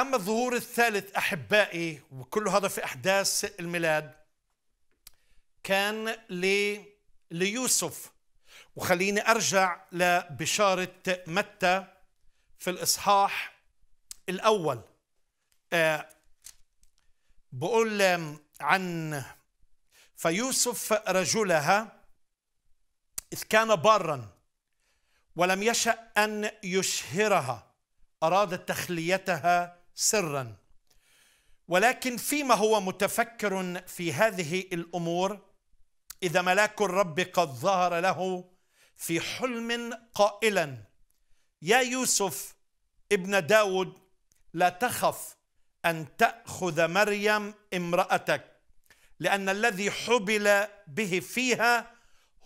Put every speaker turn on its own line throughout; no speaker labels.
أما الظهور الثالث أحبائي وكل هذا في أحداث الميلاد كان لي ليوسف وخليني أرجع لبشارة متى في الإصحاح الأول آه بقول عن فيوسف رجلها إذ كان بارا ولم يشأ أن يشهرها أراد تخليتها سرا ولكن فيما هو متفكر في هذه الامور اذا ملاك الرب قد ظهر له في حلم قائلا يا يوسف ابن داود لا تخف ان تاخذ مريم امراتك لان الذي حبل به فيها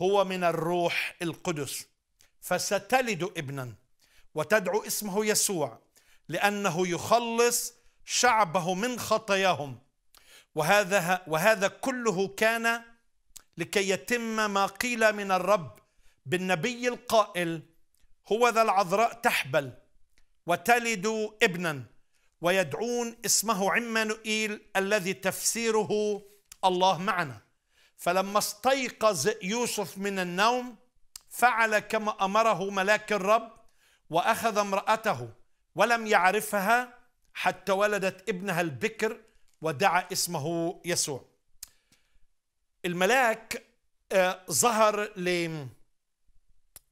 هو من الروح القدس فستلد ابنا وتدعو اسمه يسوع لأنه يخلص شعبه من خطاياهم وهذا وهذا كله كان لكي يتم ما قيل من الرب بالنبي القائل هو ذا العذراء تحبل وتلد ابنا ويدعون اسمه عمانوئيل الذي تفسيره الله معنا فلما استيقظ يوسف من النوم فعل كما امره ملاك الرب واخذ امراته ولم يعرفها حتى ولدت ابنها البكر ودعا اسمه يسوع الملاك آه، ظهر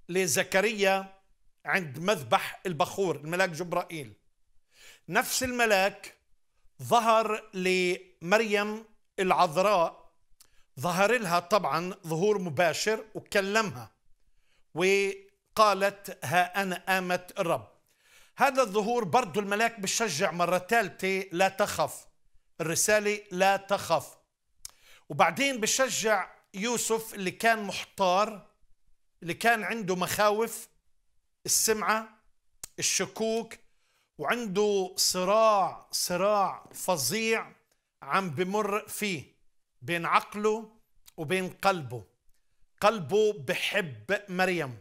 لزكريا عند مذبح البخور الملاك جبرائيل نفس الملاك ظهر لمريم العذراء ظهر لها طبعا ظهور مباشر وكلمها وقالت ها أنا آمت الرب هذا الظهور برضو الملاك بشجع مرة ثالثة لا تخف الرسالة لا تخف وبعدين بشجع يوسف اللي كان محتار اللي كان عنده مخاوف السمعة الشكوك وعنده صراع صراع فظيع عم بمر فيه بين عقله وبين قلبه قلبه بحب مريم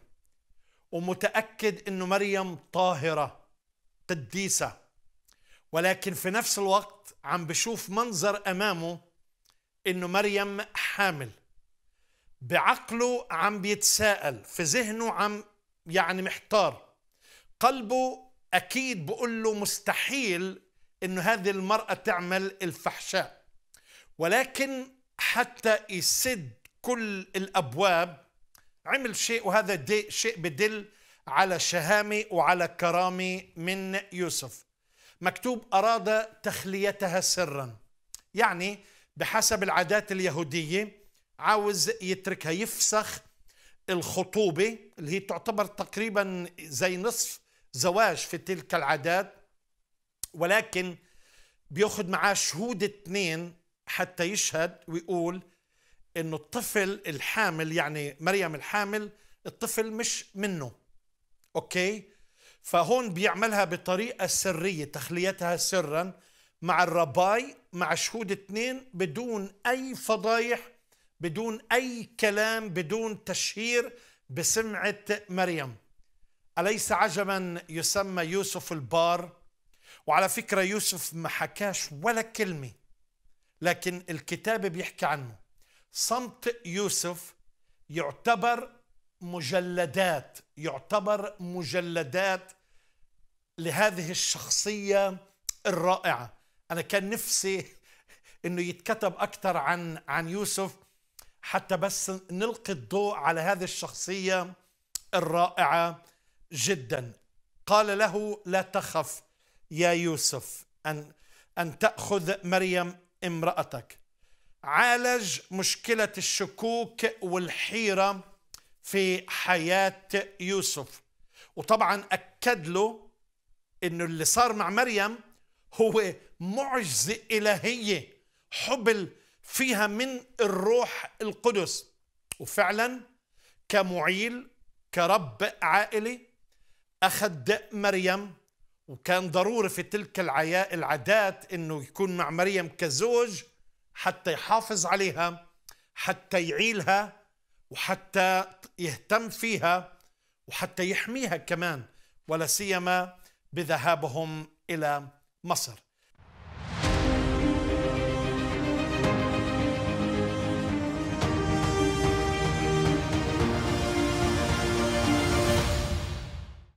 ومتأكد أنه مريم طاهرة قديسة ولكن في نفس الوقت عم بشوف منظر أمامه إنه مريم حامل بعقله عم بيتساءل في ذهنه عم يعني محتار قلبه أكيد بقول له مستحيل إنه هذه المرأة تعمل الفحشاء ولكن حتى يسد كل الأبواب عمل شيء وهذا شيء بدل على الشهامة وعلى الكرامة من يوسف مكتوب أراد تخليتها سرا يعني بحسب العادات اليهودية عاوز يتركها يفسخ الخطوبة اللي هي تعتبر تقريبا زي نصف زواج في تلك العادات ولكن بياخد معاه شهود اثنين حتى يشهد ويقول انه الطفل الحامل يعني مريم الحامل الطفل مش منه اوكي فهون بيعملها بطريقه سريه تخليتها سرا مع الرباي مع شهود اثنين بدون اي فضايح بدون اي كلام بدون تشهير بسمعه مريم اليس عجبا يسمى يوسف البار وعلى فكره يوسف ما حكاش ولا كلمه لكن الكتاب بيحكي عنه صمت يوسف يعتبر مجلدات يعتبر مجلدات لهذه الشخصية الرائعة أنا كان نفسي أنه يتكتب أكثر عن عن يوسف حتى بس نلقي الضوء على هذه الشخصية الرائعة جدا قال له لا تخف يا يوسف أن أن تأخذ مريم امرأتك عالج مشكلة الشكوك والحيرة في حياه يوسف وطبعا اكد له انه اللي صار مع مريم هو معجزه الهيه حبل فيها من الروح القدس وفعلا كمعيل كرب عائلي اخذ مريم وكان ضروري في تلك العادات انه يكون مع مريم كزوج حتى يحافظ عليها حتى يعيلها وحتى يهتم فيها وحتى يحميها كمان ولا سيما بذهابهم الى مصر